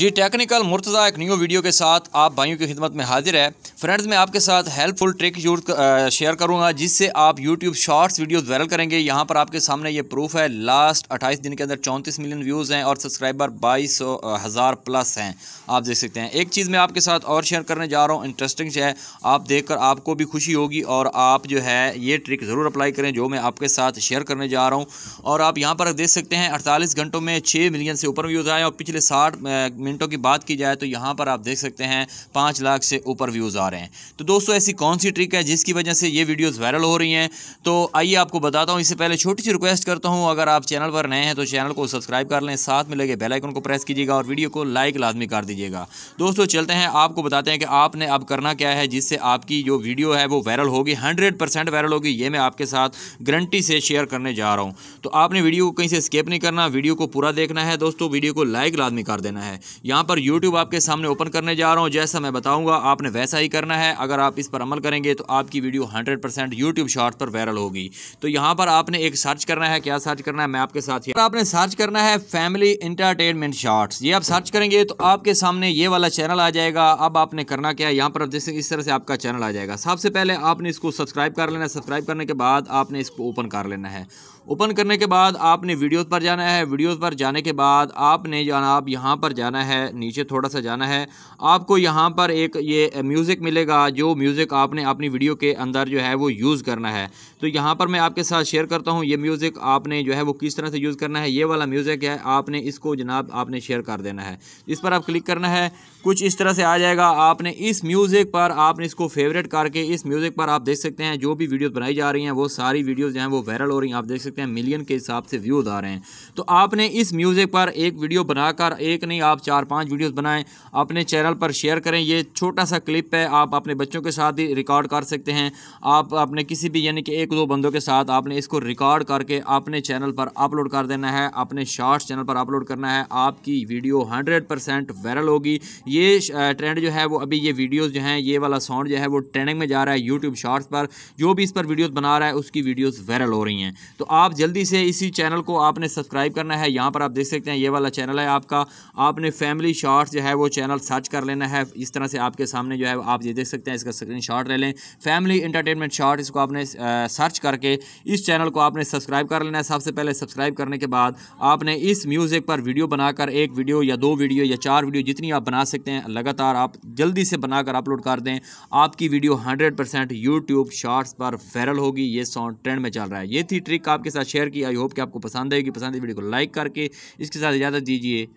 जी technical Murtaza एक new video के साथ आप भाइयों की खिदमत में हाजिर है फ्रेंड्स मैं आपके साथ हेल्पफुल ट्रिक शेयर करूंगा जिससे आप यूट्यूब शॉर्ट्स वीडियोस वायरल करेंगे यहाँ पर आपके सामने ये प्रूफ है लास्ट 28 दिन के अंदर 34 मिलियन व्यूज़ हैं और सब्सक्राइबर बाईस हज़ार प्लस हैं आप देख सकते हैं एक चीज़ मैं आपके साथ और शेयर करने जा रहा हूँ इंटरेस्टिंग है आप देख आपको भी खुशी होगी और आप जो है ये ट्रिक ज़रूर अप्लाई करें जो मैं आपके साथ शेयर करने जा रहा हूँ और आप यहाँ पर देख सकते हैं अड़तालीस घंटों में छः मिलियन से ऊपर व्यूज़ आए और पिछले साठ मिनटों की बात की जाए तो यहाँ पर आप देख सकते हैं पाँच लाख से ऊपर व्यूज़ आ रहे हैं तो दोस्तों ऐसी कौन सी ट्रिक है जिसकी वजह से ये वीडियोज़ वायरल हो रही हैं तो आइए आपको बताता हूँ इससे पहले छोटी सी रिक्वेस्ट करता हूँ अगर आप चैनल पर नए हैं तो चैनल को सब्सक्राइब कर लें साथ में लगे बेलाइकन को प्रेस कीजिएगा और वीडियो को लाइक लाजमी कर दीजिएगा दोस्तों चलते हैं आपको बताते हैं कि आपने अब करना क्या है जिससे आपकी जो वीडियो है वो वायरल होगी हंड्रेड परसेंट वायरल होगी ये मैं आपके साथ गारंटी से शेयर करने जा रहा हूँ तो आपने वीडियो को कहीं से स्केप नहीं करना वीडियो को पूरा देखना है दोस्तों वीडियो को लाइक लाजमी कर देना है यहाँ पर यूट्यूब आपके सामने ओपन करने जा रहा हूँ जैसा मैं बताऊँगा आपने वैसा ही करना है अगर आप इस पर अमल करेंगे तो आपकी video hundred percent YouTube short पर वायरल होगी तो यहाँ पर आपने एक सर्च करना है क्या सर्च करना है मैं आपके साथ ही आपने सर्च करना है फैमिली इंटरटेनमेंट शॉर्ट्स ये आप सर्च करेंगे तो आपके सामने ये वाला चैनल आ जाएगा अब आपने करना क्या है यहाँ पर जैसे इस तरह से आपका चैनल आ जाएगा सबसे पहले आपने इसको सब्सक्राइब कर लेना है सब्सक्राइब करने के बाद आपने इसको ओपन कर लेना है ओपन करने के बाद आपने वीडियोस पर जाना है वीडियोस पर जाने के बाद आपने आप यहाँ पर जाना जाना है नीचे थोड़ा सा जाना है आपको यहाँ पर एक ये म्यूज़िक मिलेगा जो म्यूज़िक आपने अपनी वीडियो के अंदर जो है वो यूज़ करना है तो यहाँ पर मैं आपके साथ शेयर करता हूँ ये म्यूज़िक आपने जो है वो किस तरह से यूज़ करना है ये वाला म्यूज़िक है आपने इसको जनाब आपने शेयर कर देना है इस पर आप क्लिक करना है कुछ इस तरह से आ जाएगा आपने इस म्यूज़िक पर आपने इसको फेवरेट करके इस म्यूज़िक पर आप देख सकते हैं जो भी वीडियोज़ बनाई जा रही हैं वो सारी वीडियोज़ जो हैं वो वायरल हो रही हैं आप देख सकते हैं मिलियन के हिसाब से व्यूज़ आ रहे हैं तो आपने इस म्यूज़िक पर एक वीडियो बनाकर एक नहीं आप चार पाँच वीडियोज़ बनाएँ अपने चैनल पर शेयर करें ये छोटा सा क्लिप है आप अपने बच्चों के साथ ही रिकॉर्ड कर सकते हैं आप अपने किसी भी यानी कि एक दो बंदों के साथ आपने इसको रिकॉर्ड करके अपने चैनल पर अपलोड कर देना है अपने शॉर्ट्स चैनल पर अपलोड करना है आपकी वीडियो हंड्रेड परसेंट वायरल होगी ये ट्रेंड जो है वो अभी ये वीडियोज़ जो हैं ये वाला साउंड जो है वो ट्रेंडिंग में जा रहा है यूट्यूब शॉर्ट्स पर जो भी इस पर वीडियोज़ बना रहा है उसकी वीडियोज़ वायरल हो रही हैं तो आप जल्दी से इसी चैनल को आपने सब्सक्राइब करना है यहाँ पर आप देख सकते हैं ये वाला चैनल है आपका आपने फैमिली शॉट्स जो है वो चैनल सर्च कर लेना है इस तरह से आपके सामने जो है आप ये देख सकते हैं इसका स्क्रीन शॉट ले लें फैमिली इंटरटेनमेंट शॉट इसको आपने सर्च करके इस चैनल को आपने सब्सक्राइब कर लेना है सबसे पहले सब्सक्राइब करने के बाद आपने इस म्यूज़िक पर वीडियो बनाकर एक वीडियो या दो वीडियो या चार वीडियो जितनी आप बना सकते हैं लगातार आप जल्दी से बनाकर अपलोड कर दें आपकी video hundred percent YouTube shorts पर वायरल होगी ये सॉन्ग ट्रेंड में चल रहा है ये थी ट्रिक आपके साथ शेयर की आई होप कि आपको पसंद आएगी पसंद आई वीडियो को लाइक करके इसके साथ इजाज़त दीजिए